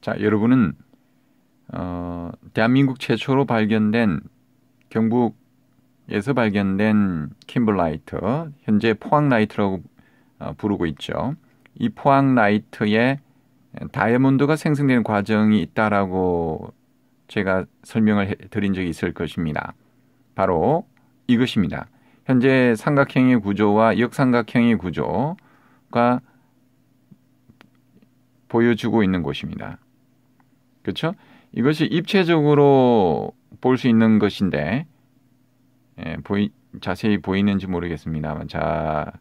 자, 여러분은 어, 대한민국 최초로 발견된 경북에서 발견된 캠블라이트, 현재 포항라이트라고 어, 부르고 있죠. 이 포항라이트에 다이아몬드가 생성되는 과정이 있다라고 제가 설명을 드린 적이 있을 것입니다. 바로 이것입니다. 현재 삼각형의 구조와 역삼각형의 구조가 보여주고 있는 곳입니다. 그렇죠? 이것이 입체적으로 볼 수 있는 것인데 예, 보이, 자세히 보이는지 모르겠습니다만 자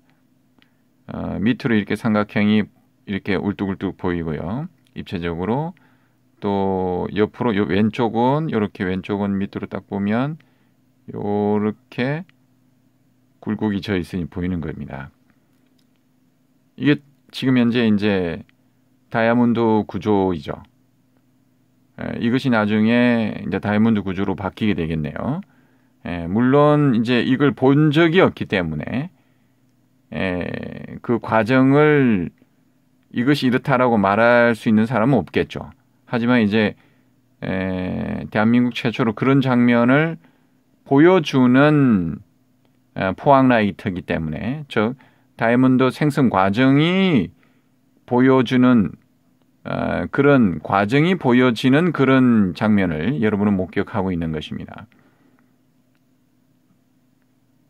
어, 밑으로 이렇게 삼각형이 이렇게 울뚝울뚝 보이고요. 입체적으로 또 옆으로 요 왼쪽은 이렇게 왼쪽은 밑으로 딱 보면 이렇게 굴곡이 져 있으니 보이는 겁니다. 이게 지금 현재 이제 다이아몬드 구조이죠. 이것이 나중에 이제 다이아몬드 구조로 바뀌게 되겠네요. 예, 물론 이제 이걸 본 적이 없기 때문에 예, 그 과정을 이것이 이렇다라고 말할 수 있는 사람은 없겠죠. 하지만 이제 에, 대한민국 최초로 그런 장면을 보여주는 에, 포항라이트이기 때문에 즉 다이아몬드 생성 과정이 보여주는 아, 그런 과정이 보여지는 그런 장면을 여러분은 목격하고 있는 것입니다.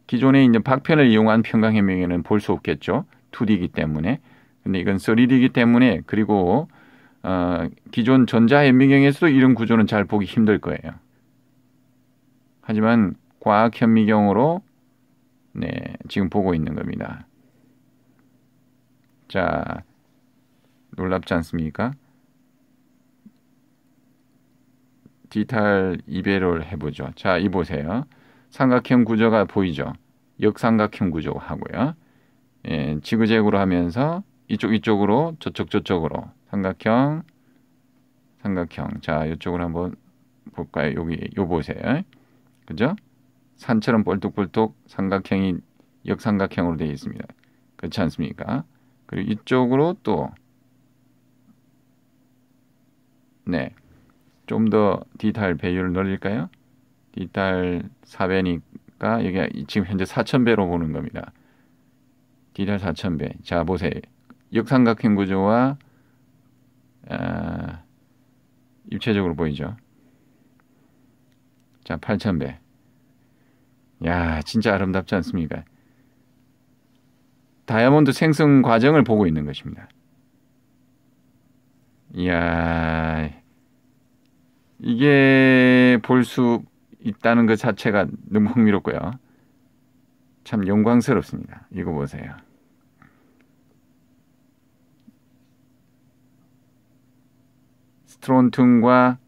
기존에 이제 박편을 이용한 평강해명에는 볼 수 없겠죠. 2D이기 때문에. 근데 이건 3D이기 때문에 그리고 어, 기존 전자현미경에서도 이런 구조는 잘 보기 힘들 거예요. 하지만 과학현미경으로 네, 지금 보고 있는 겁니다. 자, 놀랍지 않습니까? 디지털 이베롤 해보죠. 자, 이 보세요. 삼각형 구조가 보이죠? 역삼각형 구조 하고요. 예, 지그재그로 하면서 이쪽 이쪽으로 저쪽 저쪽으로 삼각형 삼각형 자 이쪽으로 한번 볼까요? 여기 요 보세요. 그죠? 산처럼 볼뚝볼뚝 삼각형이 역삼각형으로 되어 있습니다. 그렇지 않습니까? 그리고 이쪽으로 또 네. 좀 더 디지털 배율을 늘릴까요? 디지털 4배니까 여기 지금 현재 4,000배로 보는 겁니다. 디지털 4,000배. 자, 보세요. 역삼각형 구조와 아, 입체적으로 보이죠. 자, 8,000배. 야, 진짜 아름답지 않습니까? 다이아몬드 생성 과정을 보고 있는 것입니다. 이야, 이게 볼 수 있다는 것 자체가 너무 흥미롭고요. 참 영광스럽습니다. 이거 보세요. 스트론툼과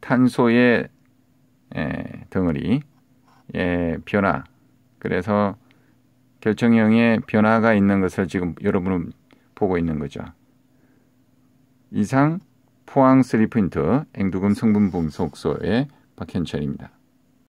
탄소의 에, 예, 덩어리 의 예, 변화 그래서 결정형의 변화가 있는 것을 지금 여러분은 보고 있는 거죠. 이상 포항 3포인트 앵두금 성분봉속소의 박현철입니다.